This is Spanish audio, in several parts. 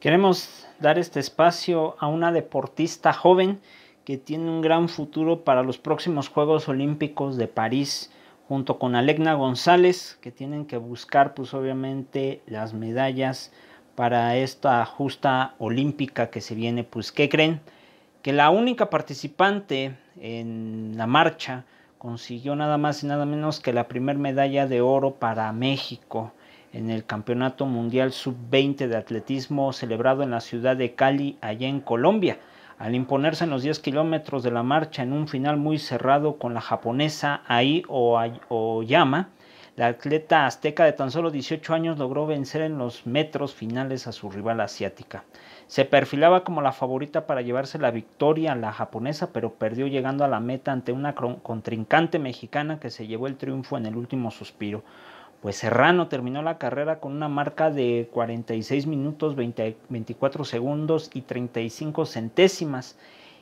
Queremos dar este espacio a una deportista joven que tiene un gran futuro para los próximos Juegos Olímpicos de París, junto con Alegna González, que tienen que buscar pues obviamente las medallas para esta justa olímpica que se viene. Pues, ¿qué creen? Que la única participante en la marcha consiguió nada más y nada menos que la primera medalla de oro para México en el Campeonato Mundial Sub-20 de Atletismo celebrado en la ciudad de Cali, allá en Colombia, al imponerse en los 10 kilómetros de la marcha en un final muy cerrado con la japonesa Ai Oyama. La atleta azteca de tan solo 18 años logró vencer en los metros finales a su rival asiática. Se perfilaba como la favorita para llevarse la victoria a la japonesa, pero perdió llegando a la meta ante una contrincante mexicana que se llevó el triunfo en el último suspiro. Pues Serrano terminó la carrera con una marca de 46 minutos 24 segundos y 35 centésimas.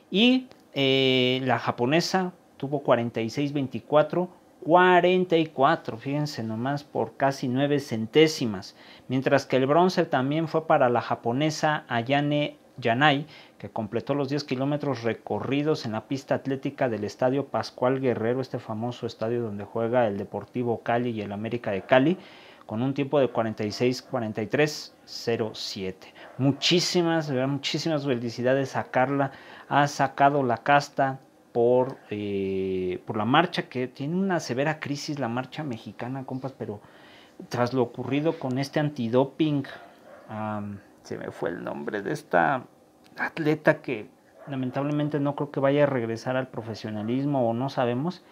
Y eh, la japonesa tuvo 46 24 44, fíjense nomás, por casi 9 centésimas. Mientras que el bronce también fue para la japonesa Ayane Yanay, que completó los 10 kilómetros recorridos en la pista atlética del Estadio Pascual Guerrero, este famoso estadio donde juega el Deportivo Cali y el América de Cali, con un tiempo de 46-43-07. Muchísimas, muchísimas felicidades a Carla. Ha sacado la casta, por, eh, por, la marcha, que tiene una severa crisis la marcha mexicana, compas, pero tras lo ocurrido con este antidoping se me fue el nombre de esta atleta que lamentablemente no creo que vaya a regresar al profesionalismo o no sabemos.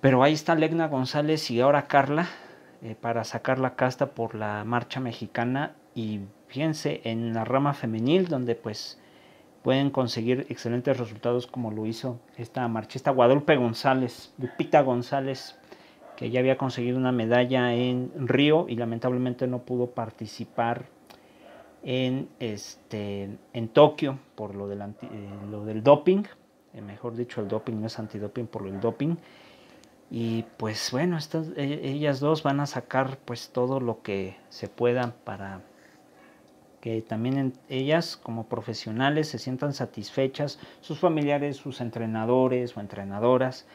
Pero ahí está Legna González y ahora Carla eh, para sacar la casta por la marcha mexicana y fíjense en la rama femenil donde pues pueden conseguir excelentes resultados como lo hizo esta marchista Guadalupe González, Lupita González, que ya había conseguido una medalla en Río y lamentablemente no pudo participar en, este, en Tokio por lo del, eh, lo del doping, eh, mejor dicho, el doping no es antidoping, por lo del doping. Y pues bueno, e, ellas dos van a sacar pues todo lo que se pueda para que también ellas como profesionales se sientan satisfechas, sus familiares, sus entrenadores o entrenadoras.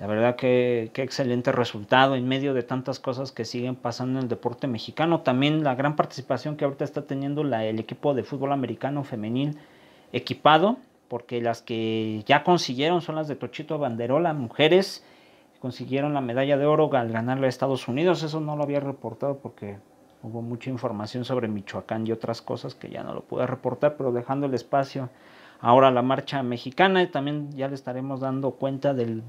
La verdad que, excelente resultado en medio de tantas cosas que siguen pasando en el deporte mexicano. También la gran participación que ahorita está teniendo la, el equipo de fútbol americano femenil equipado, porque las que ya consiguieron son las de Tochito Banderola, mujeres, consiguieron la medalla de oro al ganarle a Estados Unidos. Eso no lo había reportado porque hubo mucha información sobre Michoacán y otras cosas que ya no lo pude reportar, pero dejando el espacio ahora la marcha mexicana también ya le estaremos dando cuenta del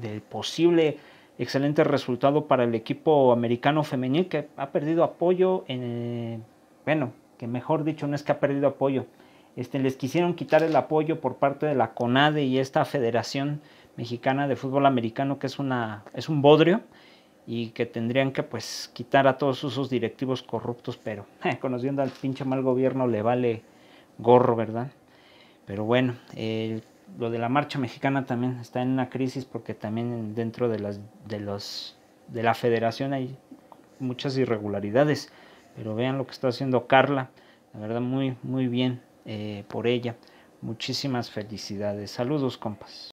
del posible excelente resultado para el equipo americano femenil que ha perdido apoyo en eh, bueno que mejor dicho no es que ha perdido apoyo este les quisieron quitar el apoyo por parte de la CONADE y esta Federación Mexicana de Fútbol Americano que es una es un bodrio y que tendrían que pues quitar a todos esos directivos corruptos pero eh, conociendo al pinche mal gobierno le vale gorro verdad pero bueno el lo de la marcha mexicana también está en una crisis porque también dentro de las de los de la federación hay muchas irregularidades pero vean lo que está haciendo Carla la verdad muy muy bien eh, por ella muchísimas felicidades saludos compas